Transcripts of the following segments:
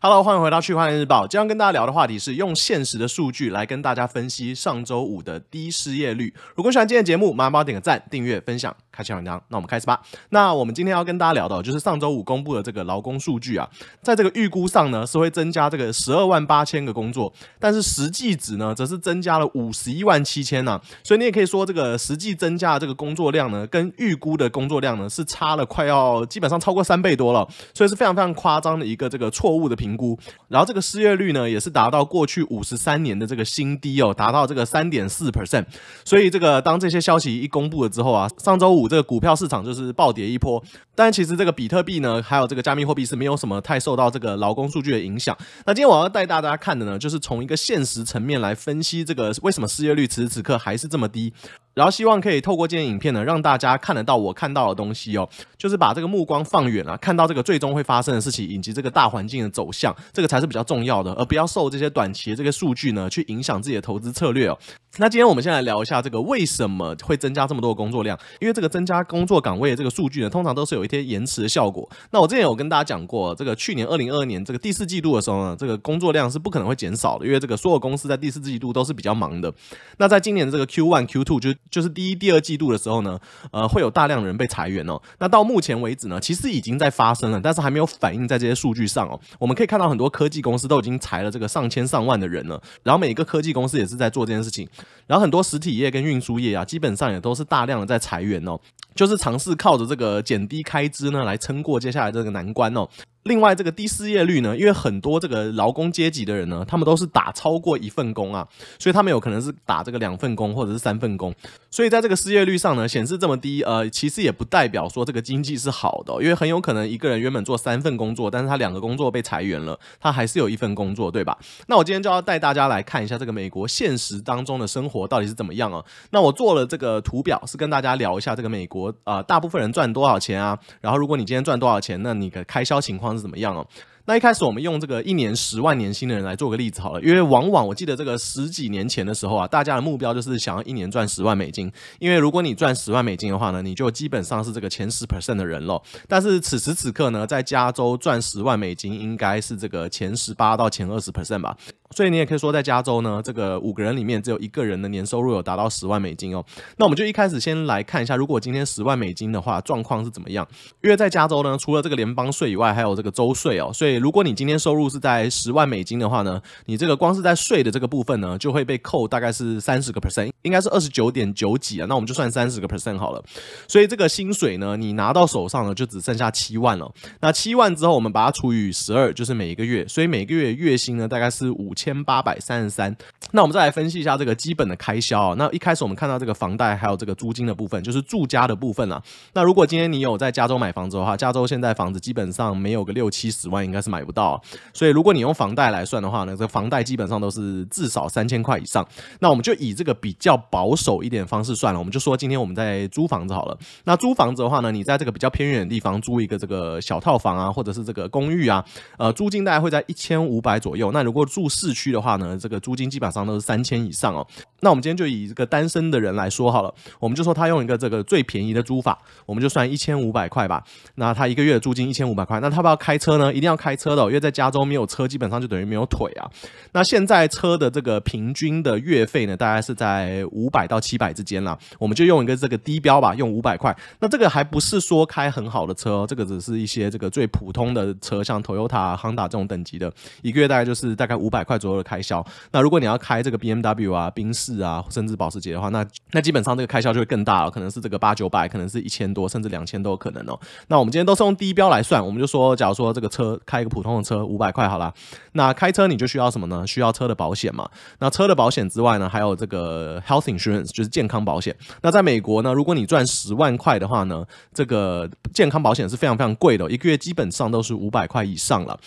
Hello，欢迎回到《趣幻日报》。今天跟大家聊的话题是用现实的数据来跟大家分析上周五的低失业率。如果喜欢今天的节目，麻烦帮我点个赞、订阅、分享、开启小铃铛。那我们开始吧。那我们今天要跟大家聊的，就是上周五公布的这个劳工数据啊，在这个预估上呢，是会增加这个十二万八千个工作，但是实际值呢，则是增加了五十一万七千呢。所以你也可以说，这个实际增加的这个工作量呢，跟预估的工作量呢，是差了快要基本上超过三倍多了。所以是非常非常夸张的一个这个错误的评。评估，然后这个失业率呢，也是达到过去五十三年的这个新低哦，达到这个三点四 percent。所以这个当这些消息一公布了之后啊，上周五这个股票市场就是暴跌一波。但其实这个比特币呢，还有这个加密货币是没有什么太受到这个劳工数据的影响。那今天我要带大家看的呢，就是从一个现实层面来分析这个为什么失业率此时此刻还是这么低。然后希望可以透过这些影片呢，让大家看得到我看到的东西哦，就是把这个目光放远了，看到这个最终会发生的事情，以及这个大环境的走向，这个才是比较重要的，而不要受这些短期的这个数据呢，去影响自己的投资策略哦。那今天我们先来聊一下这个为什么会增加这么多的工作量？因为这个增加工作岗位的这个数据呢，通常都是有一些延迟的效果。那我之前有跟大家讲过，这个去年二零二二年这个第四季度的时候呢，这个工作量是不可能会减少的，因为这个所有公司在第四季度都是比较忙的。那在今年的这个 Q one Q two 就就是第一、第二季度的时候呢，呃，会有大量人被裁员哦。那到目前为止呢，其实已经在发生了，但是还没有反映在这些数据上哦。我们可以看到很多科技公司都已经裁了这个上千上万的人了，然后每一个科技公司也是在做这件事情，然后很多实体业跟运输业啊，基本上也都是大量的在裁员哦，就是尝试靠着这个减低开支呢来撑过接下来这个难关哦。另外，这个低失业率呢，因为很多这个劳工阶级的人呢，他们都是打超过一份工啊，所以他们有可能是打这个两份工或者是三份工。所以在这个失业率上呢，显示这么低，呃，其实也不代表说这个经济是好的，因为很有可能一个人原本做三份工作，但是他两个工作被裁员了，他还是有一份工作，对吧？那我今天就要带大家来看一下这个美国现实当中的生活到底是怎么样啊？那我做了这个图表，是跟大家聊一下这个美国啊，大部分人赚多少钱啊？然后如果你今天赚多少钱，那你的开销情况。怎么样啊？那一开始我们用这个一年十万年薪的人来做个例子好了，因为往往我记得这个十几年前的时候啊，大家的目标就是想要一年赚十万美金，因为如果你赚十万美金的话呢，你就基本上是这个前十 percent 的人喽。但是此时此刻呢，在加州赚十万美金应该是这个前十八到前二十 percent 吧，所以你也可以说在加州呢，这个五个人里面只有一个人的年收入有达到十万美金哦。那我们就一开始先来看一下，如果今天十万美金的话，状况是怎么样？因为在加州呢，除了这个联邦税以外，还有这个州税哦，所以。如果你今天收入是在十万美金的话呢，你这个光是在税的这个部分呢，就会被扣大概是三十个 percent，应该是二十九点九几啊，那我们就算三十个 percent 好了。所以这个薪水呢，你拿到手上呢，就只剩下七万了。那七万之后，我们把它除以十二，就是每一个月，所以每个月月薪呢，大概是五千八百三十三。那我们再来分析一下这个基本的开销啊。那一开始我们看到这个房贷还有这个租金的部分，就是住家的部分啊。那如果今天你有在加州买房子的话，加州现在房子基本上没有个六七十万，应该是。买不到，所以如果你用房贷来算的话呢，这房贷基本上都是至少三千块以上。那我们就以这个比较保守一点方式算了，我们就说今天我们在租房子好了。那租房子的话呢，你在这个比较偏远的地方租一个这个小套房啊，或者是这个公寓啊，呃，租金大概会在一千五百左右。那如果住市区的话呢，这个租金基本上都是三千以上哦。那我们今天就以一个单身的人来说好了，我们就说他用一个这个最便宜的租法，我们就算一千五百块吧。那他一个月租金一千五百块，那他不要开车呢，一定要开。车的，因为在加州没有车，基本上就等于没有腿啊。那现在车的这个平均的月费呢，大概是在五百到七百之间啦。我们就用一个这个低标吧，用五百块。那这个还不是说开很好的车，这个只是一些这个最普通的车，像 Toyota、Honda 这种等级的，一个月大概就是大概五百块左右的开销。那如果你要开这个 BMW 啊、宾士啊，甚至保时捷的话，那那基本上这个开销就会更大了，可能是这个八九百，可能是一千多，甚至两千都有可能哦。那我们今天都是用低标来算，我们就说，假如说这个车开。开一个普通的车五百块好了，那开车你就需要什么呢？需要车的保险嘛。那车的保险之外呢，还有这个 health insurance，就是健康保险。那在美国呢，如果你赚十万块的话呢，这个健康保险是非常非常贵的，一个月基本上都是五百块以上了。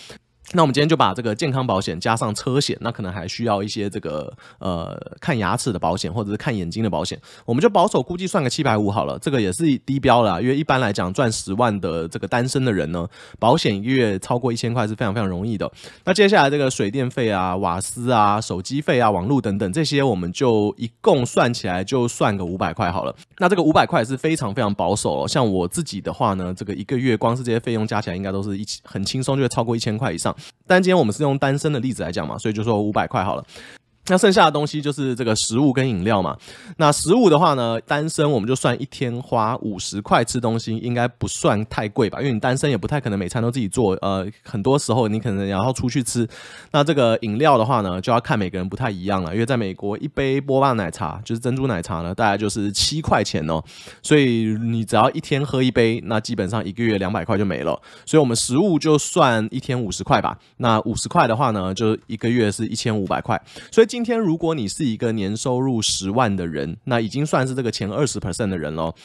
那我们今天就把这个健康保险加上车险，那可能还需要一些这个呃看牙齿的保险或者是看眼睛的保险，我们就保守估计算个七百五好了。这个也是低标了，因为一般来讲赚十万的这个单身的人呢，保险一月超过一千块是非常非常容易的。那接下来这个水电费啊、瓦斯啊、手机费啊、网络等等这些，我们就一共算起来就算个五百块好了。那这个五百块是非常非常保守。哦，像我自己的话呢，这个一个月光是这些费用加起来应该都是一起，很轻松就会超过一千块以上。但今天我们是用单身的例子来讲嘛，所以就说五百块好了。那剩下的东西就是这个食物跟饮料嘛。那食物的话呢，单身我们就算一天花五十块吃东西，应该不算太贵吧？因为你单身也不太可能每餐都自己做，呃，很多时候你可能然后出去吃。那这个饮料的话呢，就要看每个人不太一样了。因为在美国，一杯波霸奶茶就是珍珠奶茶呢，大概就是七块钱哦。所以你只要一天喝一杯，那基本上一个月两百块就没了。所以我们食物就算一天五十块吧。那五十块的话呢，就一个月是一千五百块。所以。今天，如果你是一个年收入十万的人，那已经算是这个前二十 percent 的人喽。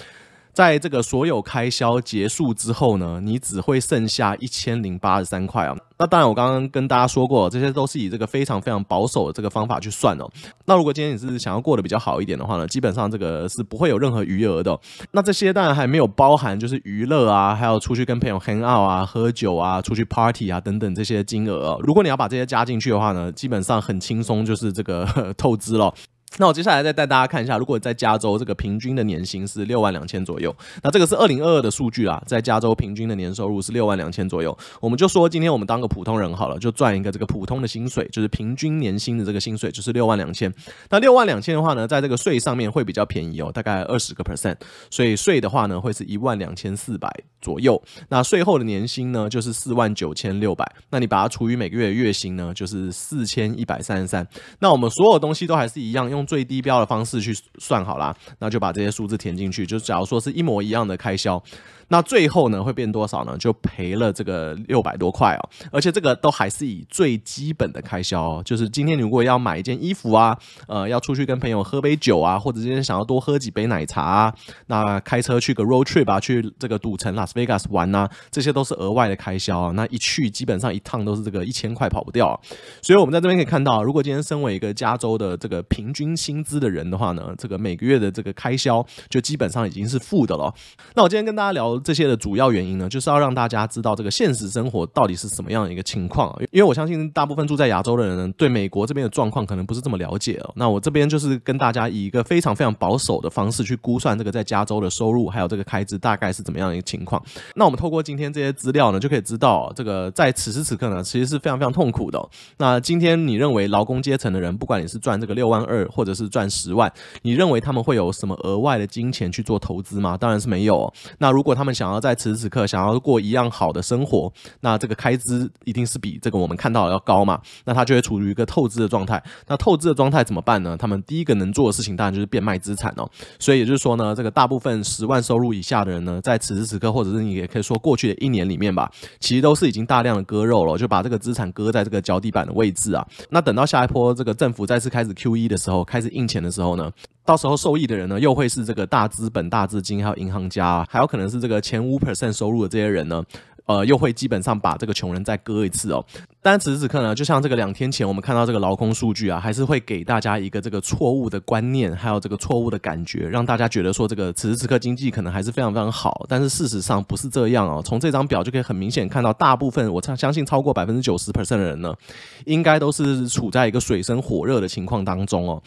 在这个所有开销结束之后呢，你只会剩下一千零八十三块啊。那当然，我刚刚跟大家说过，这些都是以这个非常非常保守的这个方法去算哦。那如果今天你是想要过得比较好一点的话呢，基本上这个是不会有任何余额的。那这些当然还没有包含就是娱乐啊，还有出去跟朋友 hang out 啊、喝酒啊、出去 party 啊等等这些金额哦。如果你要把这些加进去的话呢，基本上很轻松就是这个 透支了。那我接下来再带大家看一下，如果在加州，这个平均的年薪是六万两千左右。那这个是二零二二的数据啦，在加州平均的年收入是六万两千左右。我们就说今天我们当个普通人好了，就赚一个这个普通的薪水，就是平均年薪的这个薪水就是六万两千。那六万两千的话呢，在这个税上面会比较便宜哦，大概二十个 percent。所以税的话呢，会是一万两千四百左右。那税后的年薪呢，就是四万九千六百。那你把它除以每个月月薪呢，就是四千一百三十三。那我们所有东西都还是一样用。最低标的方式去算好啦，那就把这些数字填进去。就假如说是一模一样的开销。那最后呢会变多少呢？就赔了这个六百多块哦，而且这个都还是以最基本的开销，哦，就是今天如果要买一件衣服啊，呃，要出去跟朋友喝杯酒啊，或者今天想要多喝几杯奶茶啊，那开车去个 road trip 啊，去这个赌城拉斯维加斯玩啊，这些都是额外的开销，那一去基本上一趟都是这个一千块跑不掉。所以我们在这边可以看到，如果今天身为一个加州的这个平均薪资的人的话呢，这个每个月的这个开销就基本上已经是负的了。那我今天跟大家聊。这些的主要原因呢，就是要让大家知道这个现实生活到底是什么样的一个情况。因为，我相信大部分住在亚洲的人对美国这边的状况可能不是这么了解哦。那我这边就是跟大家以一个非常非常保守的方式去估算这个在加州的收入还有这个开支大概是怎么样的一个情况。那我们透过今天这些资料呢，就可以知道这个在此时此刻呢，其实是非常非常痛苦的。那今天你认为劳工阶层的人，不管你是赚这个六万二或者是赚十万，你认为他们会有什么额外的金钱去做投资吗？当然是没有。那如果他们他们想要在此时此刻想要过一样好的生活，那这个开支一定是比这个我们看到的要高嘛？那他就会处于一个透支的状态。那透支的状态怎么办呢？他们第一个能做的事情，当然就是变卖资产哦。所以也就是说呢，这个大部分十万收入以下的人呢，在此时此刻，或者是你也可以说过去的一年里面吧，其实都是已经大量的割肉了，就把这个资产割在这个脚底板的位置啊。那等到下一波这个政府再次开始 QE 的时候，开始印钱的时候呢？到时候受益的人呢，又会是这个大资本、大资金，还有银行家，还有可能是这个前五 percent 收入的这些人呢。呃，又会基本上把这个穷人再割一次哦。但此时此刻呢，就像这个两天前我们看到这个劳工数据啊，还是会给大家一个这个错误的观念，还有这个错误的感觉，让大家觉得说这个此时此刻经济可能还是非常非常好。但是事实上不是这样哦。从这张表就可以很明显看到，大部分我相相信超过百分之九十 percent 的人呢，应该都是处在一个水深火热的情况当中哦。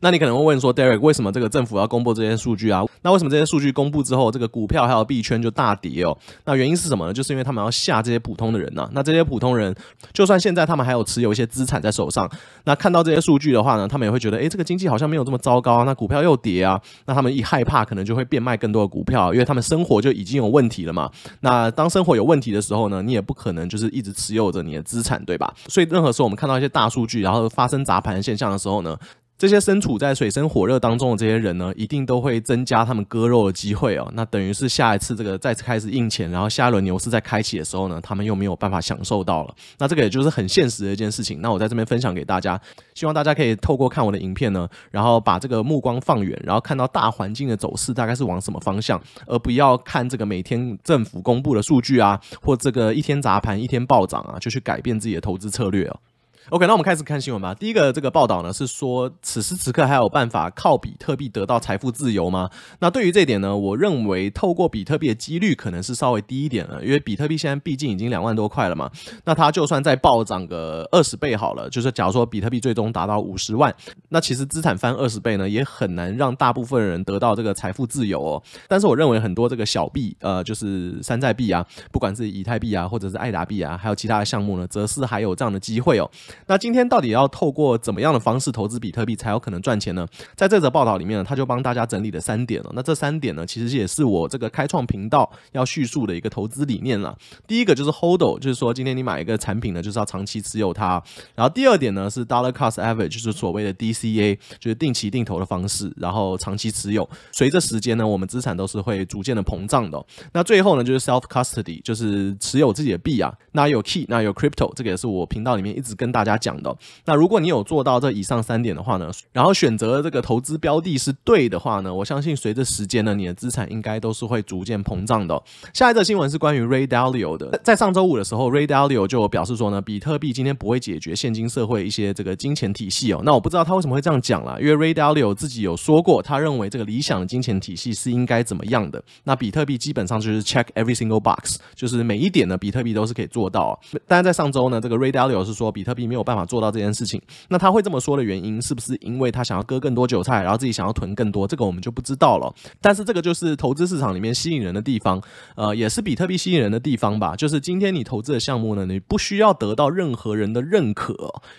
那你可能会问说，Derek，为什么这个政府要公布这些数据啊？那为什么这些数据公布之后，这个股票还有币圈就大跌哦？那原因是什么呢？就是因为。他们要吓这些普通的人呢？那这些普通人，就算现在他们还有持有一些资产在手上，那看到这些数据的话呢，他们也会觉得，哎，这个经济好像没有这么糟糕啊。那股票又跌啊，那他们一害怕，可能就会变卖更多的股票，因为他们生活就已经有问题了嘛。那当生活有问题的时候呢，你也不可能就是一直持有着你的资产，对吧？所以任何时候我们看到一些大数据，然后发生砸盘现象的时候呢？这些身处在水深火热当中的这些人呢，一定都会增加他们割肉的机会哦。那等于是下一次这个再次开始印钱，然后下一轮牛市在开启的时候呢，他们又没有办法享受到了。那这个也就是很现实的一件事情。那我在这边分享给大家，希望大家可以透过看我的影片呢，然后把这个目光放远，然后看到大环境的走势大概是往什么方向，而不要看这个每天政府公布的数据啊，或这个一天砸盘一天暴涨啊，就去改变自己的投资策略哦。OK，那我们开始看新闻吧。第一个这个报道呢是说，此时此刻还有办法靠比特币得到财富自由吗？那对于这点呢，我认为透过比特币的几率可能是稍微低一点了，因为比特币现在毕竟已经两万多块了嘛。那它就算再暴涨个二十倍好了，就是假如说比特币最终达到五十万，那其实资产翻二十倍呢，也很难让大部分人得到这个财富自由哦。但是我认为很多这个小币，呃，就是山寨币啊，不管是以太币啊，或者是爱达币啊，还有其他的项目呢，则是还有这样的机会哦。那今天到底要透过怎么样的方式投资比特币才有可能赚钱呢？在这则报道里面呢，他就帮大家整理了三点了。那这三点呢，其实也是我这个开创频道要叙述的一个投资理念了。第一个就是 hold，就是说今天你买一个产品呢，就是要长期持有它。然后第二点呢是 dollar cost average，就是所谓的 DCA，就是定期定投的方式，然后长期持有。随着时间呢，我们资产都是会逐渐的膨胀的。那最后呢就是 self custody，就是持有自己的币啊。那有 key，那有 crypto，这个也是我频道里面一直跟大大家讲的那，如果你有做到这以上三点的话呢，然后选择这个投资标的是对的话呢，我相信随着时间呢，你的资产应该都是会逐渐膨胀的。下一个新闻是关于 Ray Dalio 的，在上周五的时候，Ray Dalio 就表示说呢，比特币今天不会解决现今社会一些这个金钱体系哦。那我不知道他为什么会这样讲啦，因为 Ray Dalio 自己有说过，他认为这个理想的金钱体系是应该怎么样的。那比特币基本上就是 check every single box，就是每一点呢，比特币都是可以做到。但是在上周呢，这个 Ray Dalio 是说比特币。没有办法做到这件事情。那他会这么说的原因，是不是因为他想要割更多韭菜，然后自己想要囤更多？这个我们就不知道了。但是这个就是投资市场里面吸引人的地方，呃，也是比特币吸引人的地方吧。就是今天你投资的项目呢，你不需要得到任何人的认可，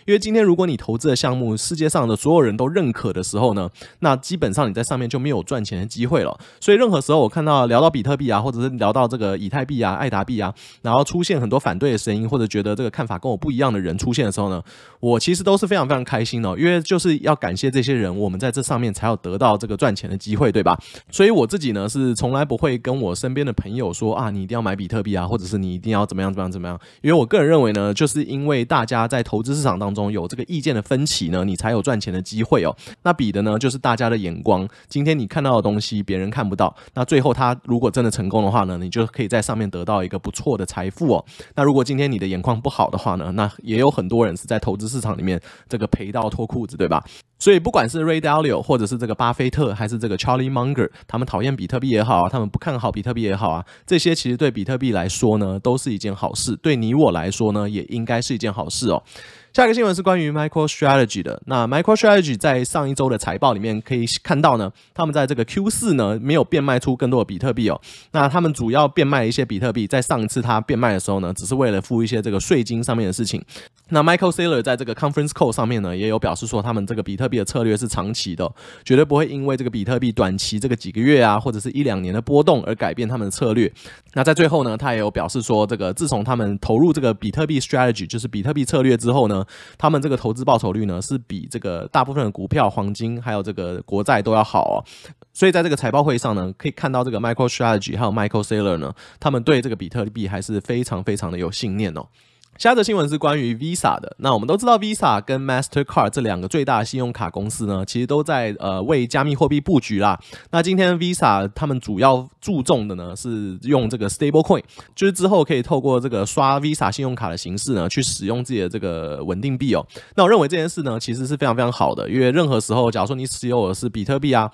因为今天如果你投资的项目世界上的所有人都认可的时候呢，那基本上你在上面就没有赚钱的机会了。所以任何时候我看到聊到比特币啊，或者是聊到这个以太币啊、爱达币啊，然后出现很多反对的声音，或者觉得这个看法跟我不一样的人出现的时候，呢，我其实都是非常非常开心的，因为就是要感谢这些人，我们在这上面才有得到这个赚钱的机会，对吧？所以我自己呢是从来不会跟我身边的朋友说啊，你一定要买比特币啊，或者是你一定要怎么样怎么样怎么样，因为我个人认为呢，就是因为大家在投资市场当中有这个意见的分歧呢，你才有赚钱的机会哦。那比的呢就是大家的眼光，今天你看到的东西别人看不到，那最后他如果真的成功的话呢，你就可以在上面得到一个不错的财富哦。那如果今天你的眼光不好的话呢，那也有很多。在投资市场里面，这个赔到脱裤子，对吧？所以不管是 Ray Dalio，或者是这个巴菲特，还是这个 Charlie Munger，他们讨厌比特币也好，他们不看好比特币也好啊，这些其实对比特币来说呢，都是一件好事。对你我来说呢，也应该是一件好事哦。下一个新闻是关于 MicroStrategy 的。那 MicroStrategy 在上一周的财报里面可以看到呢，他们在这个 Q 四呢没有变卖出更多的比特币哦。那他们主要变卖一些比特币，在上一次他变卖的时候呢，只是为了付一些这个税金上面的事情。那 Michael Saylor 在这个 Conference Call 上面呢，也有表示说，他们这个比特币的策略是长期的，绝对不会因为这个比特币短期这个几个月啊，或者是一两年的波动而改变他们的策略。那在最后呢，他也有表示说，这个自从他们投入这个比特币 Strategy，就是比特币策略之后呢，他们这个投资报酬率呢是比这个大部分的股票、黄金还有这个国债都要好哦。所以在这个财报会上呢，可以看到这个 Michael Strategy 还有 Michael Saylor 呢，他们对这个比特币还是非常非常的有信念哦。下一个新闻是关于 Visa 的。那我们都知道 Visa 跟 Mastercard 这两个最大的信用卡公司呢，其实都在呃为加密货币布局啦。那今天 Visa 他们主要注重的呢，是用这个 stable coin，就是之后可以透过这个刷 Visa 信用卡的形式呢，去使用自己的这个稳定币哦。那我认为这件事呢，其实是非常非常好的，因为任何时候，假如说你持有的是比特币啊。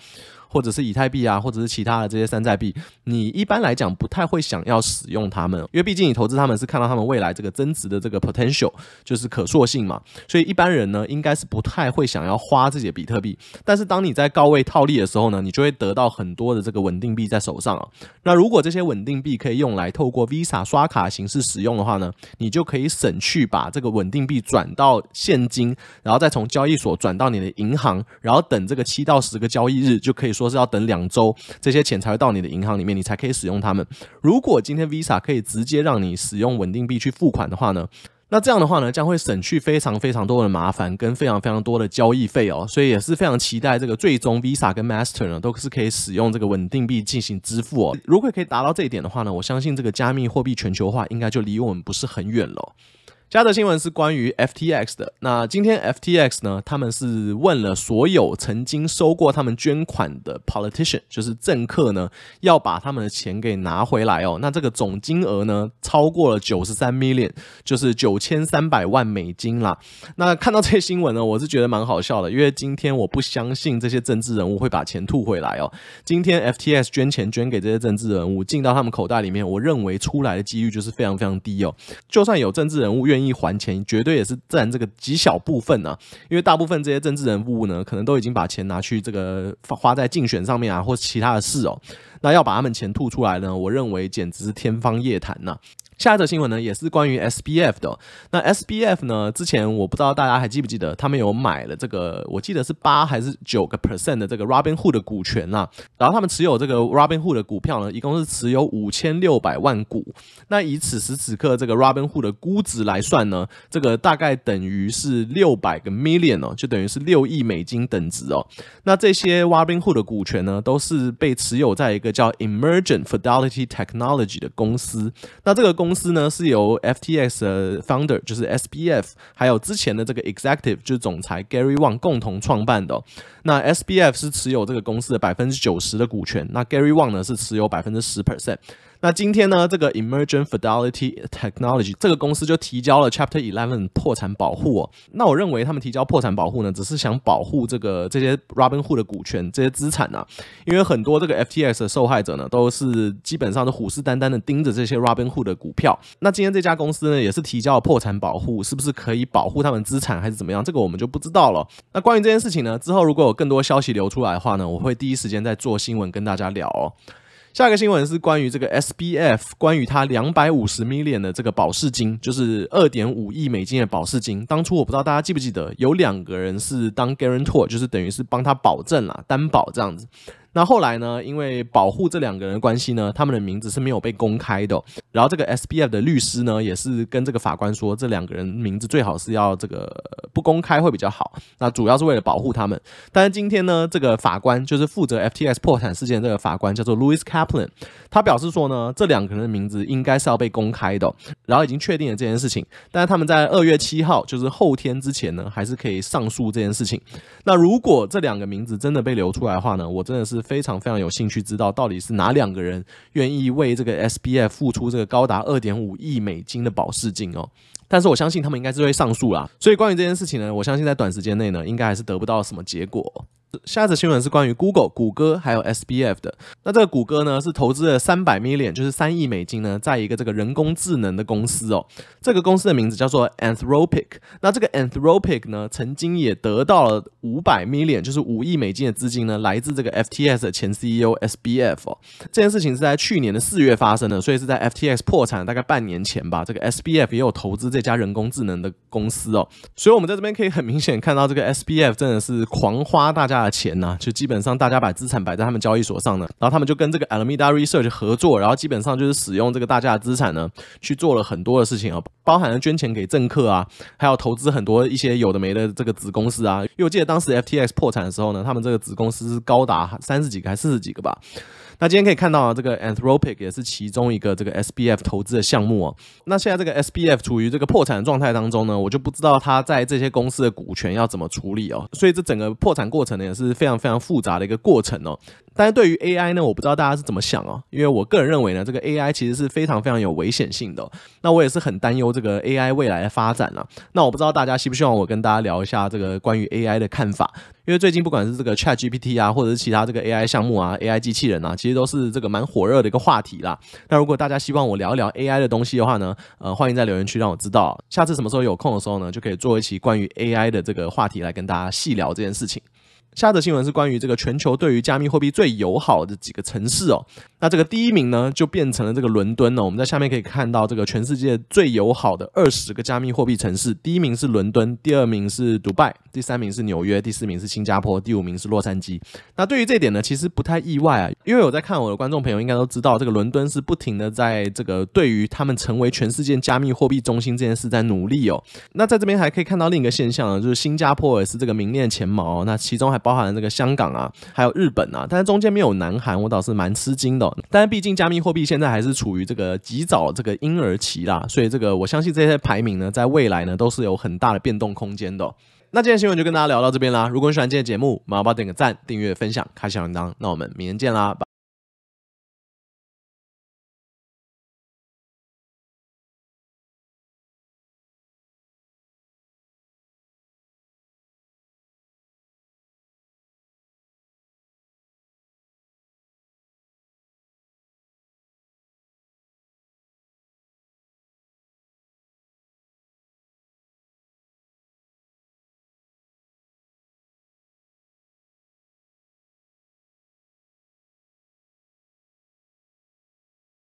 或者是以太币啊，或者是其他的这些山寨币，你一般来讲不太会想要使用它们，因为毕竟你投资他们是看到他们未来这个增值的这个 potential，就是可塑性嘛。所以一般人呢，应该是不太会想要花自己的比特币。但是当你在高位套利的时候呢，你就会得到很多的这个稳定币在手上。啊。那如果这些稳定币可以用来透过 Visa 刷卡形式使用的话呢，你就可以省去把这个稳定币转到现金，然后再从交易所转到你的银行，然后等这个七到十个交易日就可以。说是要等两周，这些钱才会到你的银行里面，你才可以使用它们。如果今天 Visa 可以直接让你使用稳定币去付款的话呢，那这样的话呢，将会省去非常非常多的麻烦跟非常非常多的交易费哦。所以也是非常期待这个最终 Visa 跟 Master 呢都是可以使用这个稳定币进行支付哦。如果可以达到这一点的话呢，我相信这个加密货币全球化应该就离我们不是很远了。加的新闻是关于 FTX 的。那今天 FTX 呢，他们是问了所有曾经收过他们捐款的 politician，就是政客呢，要把他们的钱给拿回来哦。那这个总金额呢，超过了九十三 million，就是九千三百万美金啦。那看到这些新闻呢，我是觉得蛮好笑的，因为今天我不相信这些政治人物会把钱吐回来哦。今天 FTX 捐钱捐给这些政治人物，进到他们口袋里面，我认为出来的几率就是非常非常低哦。就算有政治人物愿意，一还钱，绝对也是占这个极小部分呢。因为大部分这些政治人物呢，可能都已经把钱拿去这个花在竞选上面啊，或其他的事哦。那要把他们钱吐出来呢，我认为简直是天方夜谭呐。下一则新闻呢，也是关于 SBF 的。那 SBF 呢，之前我不知道大家还记不记得，他们有买了这个，我记得是八还是九个 percent 的这个 Robinhood 的股权啊。然后他们持有这个 Robinhood 的股票呢，一共是持有五千六百万股。那以此时此刻这个 Robinhood 的估值来算呢，这个大概等于是六百个 million 哦，就等于是六亿美金等值哦。那这些 Robinhood 的股权呢，都是被持有在一个叫 Emergent Fidelity Technology 的公司。那这个公公司呢是由 FTX 的 founder 就是 SBF，还有之前的这个 executive 就是总裁 Gary Wang 共同创办的。那 SBF 是持有这个公司的百分之九十的股权，那 Gary Wang 呢是持有百分之十 percent。那今天呢，这个 e m e r g e n t Fidelity Technology 这个公司就提交了 Chapter Eleven 破产保护。那我认为他们提交破产保护呢，只是想保护这个这些 Robin h o o d 的股权这些资产啊。因为很多这个 FTX 的受害者呢，都是基本上都虎视眈眈的盯着这些 Robin h o o d 的股票。那今天这家公司呢，也是提交了破产保护，是不是可以保护他们资产还是怎么样？这个我们就不知道了。那关于这件事情呢，之后如果有更多消息流出来的话呢，我会第一时间再做新闻跟大家聊哦。下一个新闻是关于这个 S B F，关于他两百五十 million 的这个保释金，就是二点五亿美金的保释金。当初我不知道大家记不记得，有两个人是当 guarantor，就是等于是帮他保证啦、担保这样子。那后来呢？因为保护这两个人的关系呢，他们的名字是没有被公开的。然后这个 S P F 的律师呢，也是跟这个法官说，这两个人名字最好是要这个不公开会比较好。那主要是为了保护他们。但是今天呢，这个法官就是负责 F T S 破产事件这个法官叫做 Louis Kaplan。他表示说呢，这两个人的名字应该是要被公开的，然后已经确定了这件事情。但是他们在二月七号，就是后天之前呢，还是可以上诉这件事情。那如果这两个名字真的被流出来的话呢，我真的是非常非常有兴趣知道到底是哪两个人愿意为这个 S B F 付出这个高达二点五亿美金的保释金哦。但是我相信他们应该是会上诉啦。所以关于这件事情呢，我相信在短时间内呢，应该还是得不到什么结果。下一则新闻是关于 Google 谷歌还有 SBF 的。那这个谷歌呢是投资了300 million，就是三亿美金呢，在一个这个人工智能的公司哦。这个公司的名字叫做 Anthropic。那这个 Anthropic 呢，曾经也得到了500 million，就是五亿美金的资金呢，来自这个 f t s 的前 CEO SBF。这件事情是在去年的四月发生的，所以是在 FTX 破产大概半年前吧。这个 SBF 也有投资这家人工智能的公司哦。所以我们在这边可以很明显看到，这个 SBF 真的是狂花大家。大钱呢，就基本上大家把资产摆在他们交易所上呢，然后他们就跟这个 Alameda Research 合作，然后基本上就是使用这个大家的资产呢，去做了很多的事情啊，包含了捐钱给政客啊，还有投资很多一些有的没的这个子公司啊，因为我记得当时 FTX 破产的时候呢，他们这个子公司是高达三十几个还四十几个吧。那今天可以看到啊，这个 Anthropic 也是其中一个这个 SBF 投资的项目哦。那现在这个 SBF 处于这个破产状态当中呢，我就不知道它在这些公司的股权要怎么处理哦。所以这整个破产过程呢也是非常非常复杂的一个过程哦。但是对于 AI 呢，我不知道大家是怎么想哦。因为我个人认为呢，这个 AI 其实是非常非常有危险性的。那我也是很担忧这个 AI 未来的发展了。那我不知道大家希不希望我跟大家聊一下这个关于 AI 的看法。因为最近不管是这个 Chat GPT 啊，或者是其他这个 AI 项目啊，AI 机器人啊，其实都是这个蛮火热的一个话题啦。那如果大家希望我聊一聊 AI 的东西的话呢，呃，欢迎在留言区让我知道，下次什么时候有空的时候呢，就可以做一期关于 AI 的这个话题来跟大家细聊这件事情。下则新闻是关于这个全球对于加密货币最友好的几个城市哦。那这个第一名呢，就变成了这个伦敦呢。我们在下面可以看到，这个全世界最友好的二十个加密货币城市，第一名是伦敦，第二名是迪拜，第三名是纽约，第四名是新加坡，第五名是洛杉矶。那对于这点呢，其实不太意外啊，因为我在看我的观众朋友应该都知道，这个伦敦是不停的在这个对于他们成为全世界加密货币中心这件事在努力哦。那在这边还可以看到另一个现象呢，就是新加坡也是这个名列前茅。那其中还包含了这个香港啊，还有日本啊，但是中间没有南韩，我倒是蛮吃惊的。但是毕竟加密货币现在还是处于这个极早这个婴儿期啦，所以这个我相信这些排名呢，在未来呢都是有很大的变动空间的。那今天新闻就跟大家聊到这边啦，如果你喜欢今天节目，麻烦点个赞、订阅、分享、开启小铃铛，那我们明天见啦。